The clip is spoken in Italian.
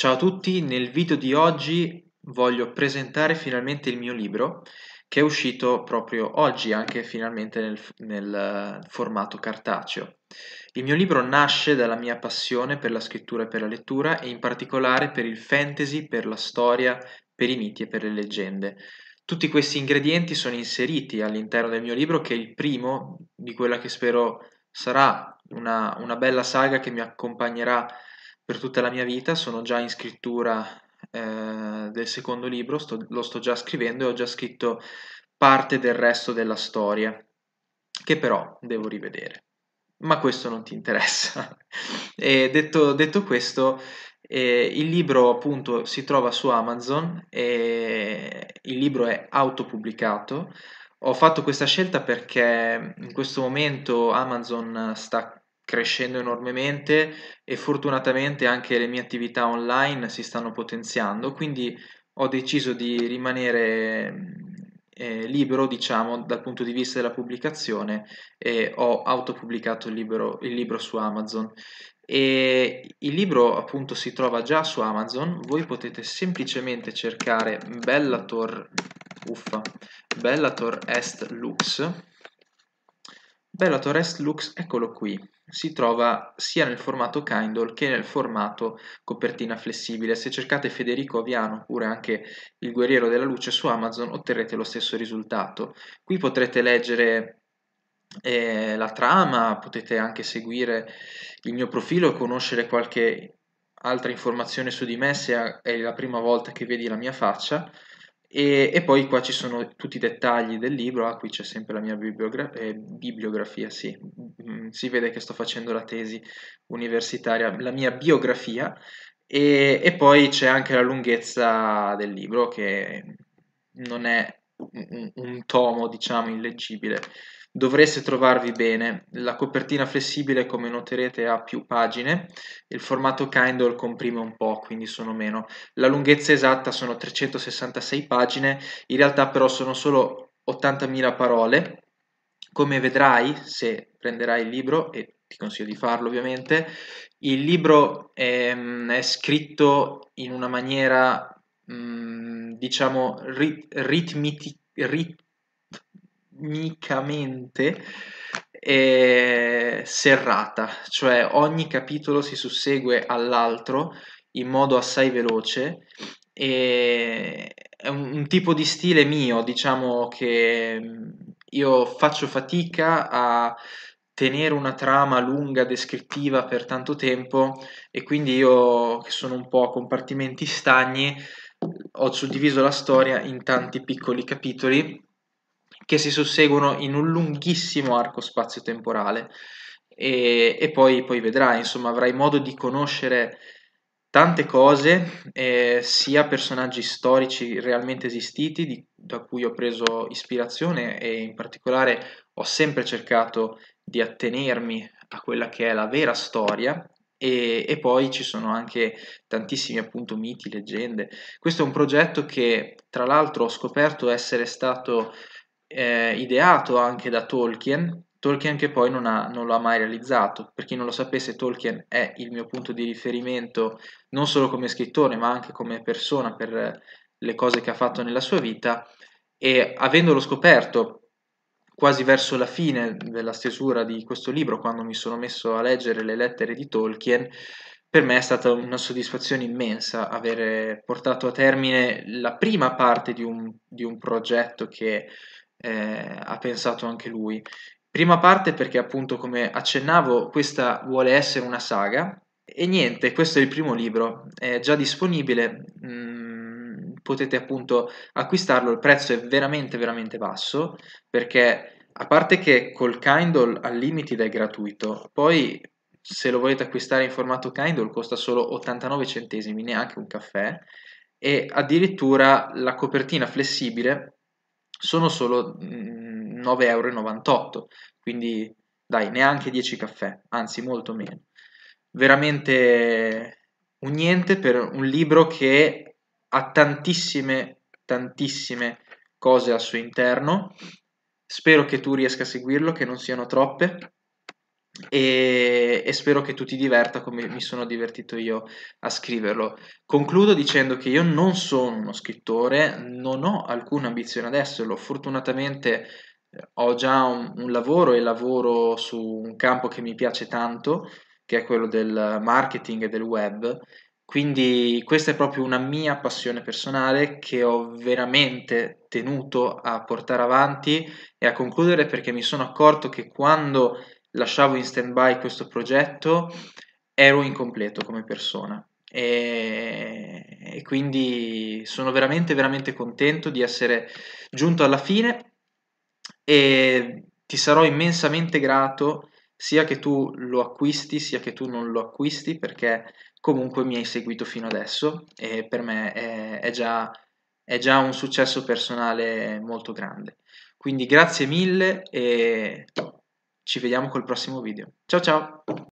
Ciao a tutti, nel video di oggi voglio presentare finalmente il mio libro che è uscito proprio oggi, anche finalmente nel, nel, eh, formato cartaceo. Il mio libro nasce dalla mia passione per la scrittura e per la lettura e in particolare per il fantasy, per la storia, per i miti e per le leggende. Tutti questi ingredienti sono inseriti all'interno del mio libro che è il primo di quella che spero sarà una, una bella saga che mi accompagnerà per tutta la mia vita, sono già in scrittura eh, del secondo libro, sto, lo sto già scrivendo e ho già scritto parte del resto della storia, che però devo rivedere. Ma questo non ti interessa. detto, detto, questo, eh, il libro appunto si trova su Amazon e il libro è autopubblicato. Ho fatto questa scelta perché mm, in questo momento Amazon sta crescendo enormemente e fortunatamente anche le mie attività online si stanno potenziando, quindi ho deciso di rimanere eh, libero, diciamo, dal punto di vista della pubblicazione e ho autopubblicato il, libro, il libro su Amazon. E il libro appunto si trova già su Amazon, voi potete semplicemente cercare Bellator, uffa, Bellator Est Lux Bellator Lux, eccolo qui, si trova sia nel formato Kindle che nel formato copertina flessibile. Se cercate Federico Aviano oppure anche Il Guerriero della Luce su Amazon otterrete lo stesso risultato. Qui potrete leggere eh, la trama, potete anche seguire il mio profilo e conoscere qualche altra informazione su di me se è la prima volta che vedi la mia faccia e, e, poi qua ci sono tutti i dettagli del libro, ah, qui c'è sempre la mia bibliogra eh, bibliografia, sì, mm, si vede che sto facendo la tesi universitaria, la mia biografia, e, e poi c'è anche la lunghezza del libro che non è un, un tomo, diciamo, illeggibile dovreste trovarvi bene. La copertina flessibile, come noterete, ha più pagine, il formato Kindle comprime un po', quindi sono meno. La lunghezza esatta sono 366 pagine, in realtà però sono solo 80.000 parole. Come vedrai, se prenderai il libro, e ti consiglio di farlo ovviamente, il libro è, ehm, è scritto in una maniera, mm, diciamo, rit ritmitica rit tecnicamente eh, serrata, cioè ogni capitolo si sussegue all'altro in modo assai veloce e è un, un tipo di stile mio, diciamo che io faccio fatica a tenere una trama lunga, descrittiva per tanto tempo e quindi io che sono un po' a compartimenti stagni ho suddiviso la storia in tanti piccoli capitoli che si susseguono in un lunghissimo arco spazio-temporale e, e poi, poi, vedrai, insomma, avrai modo di conoscere tante cose, eh, sia personaggi storici realmente esistiti, di, da cui ho preso ispirazione e in particolare ho sempre cercato di attenermi a quella che è la vera storia e, e, poi ci sono anche tantissimi appunto miti, leggende. Questo è un progetto che tra l'altro ho scoperto essere stato eh, ideato anche da Tolkien, Tolkien che poi non, ha, non, lo ha mai realizzato. Per chi non lo sapesse, Tolkien è il mio punto di riferimento non solo come scrittore, ma anche come persona per eh, le cose che ha fatto nella sua vita e avendolo scoperto quasi verso la fine della stesura di questo libro, quando mi sono messo a leggere le lettere di Tolkien, per me è stata una soddisfazione immensa avere portato a termine la prima parte di un, di un progetto che eh, ha pensato anche lui. Prima parte perché appunto come accennavo questa vuole essere una saga e niente, questo è il primo libro, è già disponibile, mh, mm, potete appunto acquistarlo, il prezzo è veramente veramente basso perché a parte che col Kindle al limite è gratuito, poi se lo volete acquistare in formato Kindle costa solo 89 centesimi, neanche un caffè, e addirittura la copertina flessibile sono solo 9,98 mm, euro, quindi dai, neanche 10 caffè, anzi molto meno. Veramente un niente per un libro che ha tantissime, tantissime cose al suo interno. Spero che tu riesca a seguirlo, che non siano troppe e, e, spero che tu ti diverta come mi sono divertito io a scriverlo. Concludo dicendo che io non sono uno scrittore, non ho alcuna ambizione ad esserlo, fortunatamente eh, ho già un, un lavoro e lavoro su un campo che mi piace tanto, che è quello del marketing e del web, quindi questa è proprio una mia passione personale che ho veramente tenuto a portare avanti e a concludere perché mi sono accorto che quando lasciavo in stand-by questo progetto, ero incompleto come persona. E, e, quindi sono veramente, veramente contento di essere giunto alla fine e ti sarò immensamente grato sia che tu lo acquisti sia che tu non lo acquisti perché comunque mi hai seguito fino adesso e per me è, è già, è già un successo personale molto grande. Quindi grazie mille e ci vediamo col prossimo video. Ciao ciao!